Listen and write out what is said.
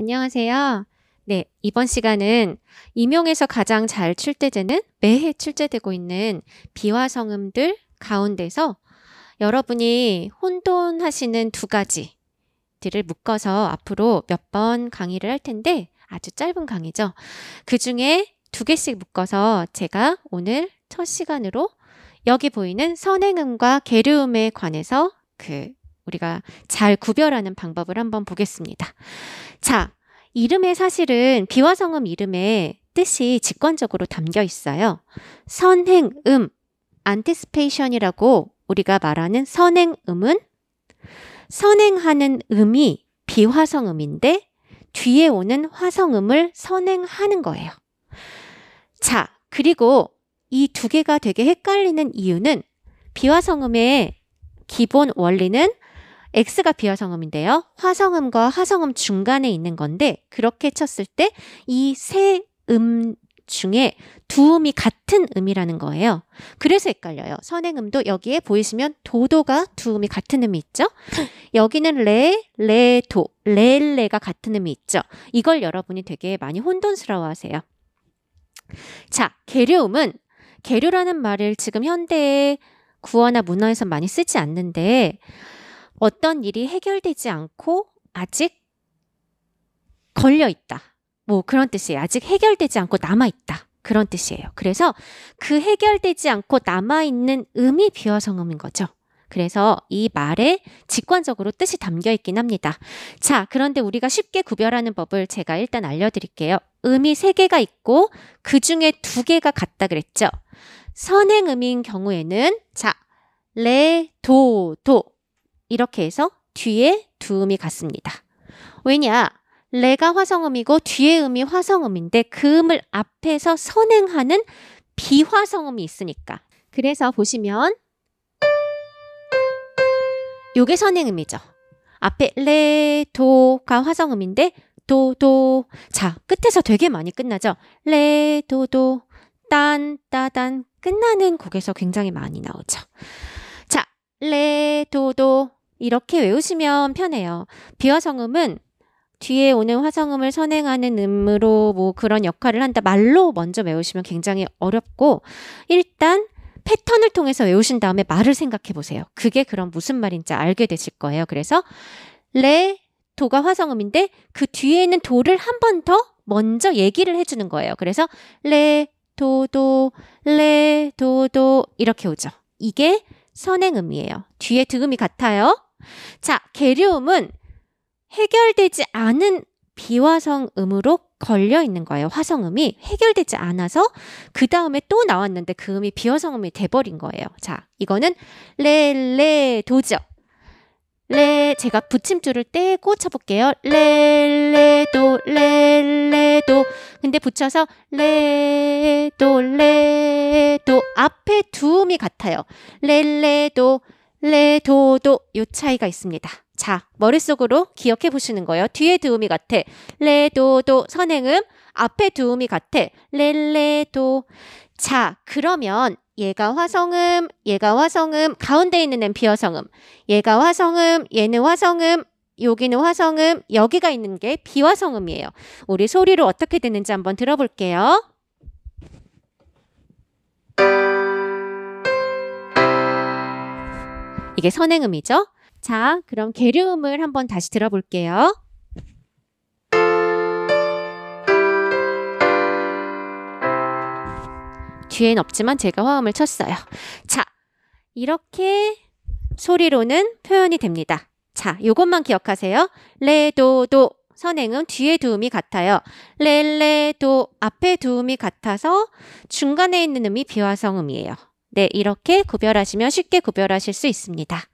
안녕하세요. 네, 이번 시간은 임용에서 가장 잘 출제되는 매해 출제되고 있는 비화성음들 가운데서 여러분이 혼돈하시는 두 가지들을 묶어서 앞으로 몇 번 강의를 할 텐데 아주 짧은 강의죠. 그 중에 두 개씩 묶어서 제가 오늘 첫 시간으로 여기 보이는 선행음과 계류음에 관해서 그 우리가 잘 구별하는 방법을 한번 보겠습니다. 자, 이름의 사실은 비화 성음 이름의 뜻이 직관적으로 담겨 있어요. 선행음, anticipation이라고 우리가 말하는 선행음은 선행하는 음이 비화성음인데 뒤에 오는 화성음을 선행하는 거예요. 자, 그리고 이 두 개가 되게 헷갈리는 이유는 비화성음의 기본 원리는 X가 비화성음인데요. 화성음과 화성음 중간에 있는 건데 그렇게 쳤을 때 이 세 음 중에 두 음이 같은 음이라는 거예요. 그래서 헷갈려요. 선행음도 여기에 보이시면 도도가 두 음이 같은 음이 있죠. 여기는 레, 레, 도, 레, 레가 같은 음이 있죠. 이걸 여러분이 되게 많이 혼돈스러워하세요. 자, 계류음은 계류라는 말을 지금 현대의 구어나 문어에서 많이 쓰지 않는데 어떤 일이 해결되지 않고 아직 걸려 있다. 뭐 그런 뜻이에요. 아직 해결되지 않고 남아 있다. 그런 뜻이에요. 그래서 그 해결되지 않고 남아 있는 음이 비어성음인 거죠. 그래서 이 말에 직관적으로 뜻이 담겨 있긴 합니다. 자, 그런데 우리가 쉽게 구별하는 법을 제가 일단 알려드릴게요. 음이 세 개가 있고 그 중에 두 개가 같다 그랬죠. 선행음인 경우에는 자, 레, 도, 도 이렇게 해서 뒤에 두 음이 같습니다. 왜냐? 레가 화성음이고 뒤에 음이 화성음인데 그 음을 앞에서 선행하는 비화성음이 있으니까. 그래서 보시면 요게 선행음이죠. 앞에 레, 도가 화성음인데 도, 도. 자, 끝에서 되게 많이 끝나죠? 레, 도, 도. 딴, 따단. 끝나는 곡에서 굉장히 많이 나오죠. 자, 레, 도, 도. 이렇게 외우시면 편해요. 비화성음은 뒤에 오는 화성음을 선행하는 음으로 뭐 그런 역할을 한다. 말로 먼저 외우시면 굉장히 어렵고 일단 패턴을 통해서 외우신 다음에 말을 생각해 보세요. 그게 그럼 무슨 말인지 알게 되실 거예요. 그래서 레 도가 화성음인데 그 뒤에 있는 도를 한 번 더 먼저 얘기를 해주는 거예요. 그래서 레 도도 레 도도 이렇게 오죠. 이게 선행음이에요. 뒤에 득음이 같아요. 자, 계리움은 해결되지 않은 비화성음으로 걸려 있는 거예요. 화성음이 해결되지 않아서 그 다음에 또 나왔는데 그 음이 비화성음이 돼버린 거예요. 자, 이거는 레레 도죠. 레 제가 붙임줄을 떼고 쳐볼게요. 레레도 레레도 근데 붙여서 레도 레도 앞에 두 음이 같아요. 레레도 레, 네, 도, 도. 요 차이가 있습니다. 자, 머릿속으로 기억해 보시는 거예요. 뒤에 두음이 같아. 레, 네, 도, 도. 선행음. 앞에 두음이 같아. 레, 네, 레, 도. 자, 그러면 얘가 화성음, 얘가 화성음, 가운데 있는 애 비화성음. 얘가 화성음, 얘는 화성음, 여기는 화성음, 여기가 있는 게 비화성음이에요. 우리 소리로 어떻게 되는지 한번 들어볼게요. 이게 선행음이죠. 자, 그럼 계류음을 한번 다시 들어볼게요. 뒤엔 없지만 제가 화음을 쳤어요. 자, 이렇게 소리로는 표현이 됩니다. 자, 요것만 기억하세요. 레도도 선행음 뒤에 두 음이 같아요. 레 레 도 앞에 두 음이 같아서 중간에 있는 음이 비화성음이에요. 네, 이렇게 구별하시면 쉽게 구별하실 수 있습니다.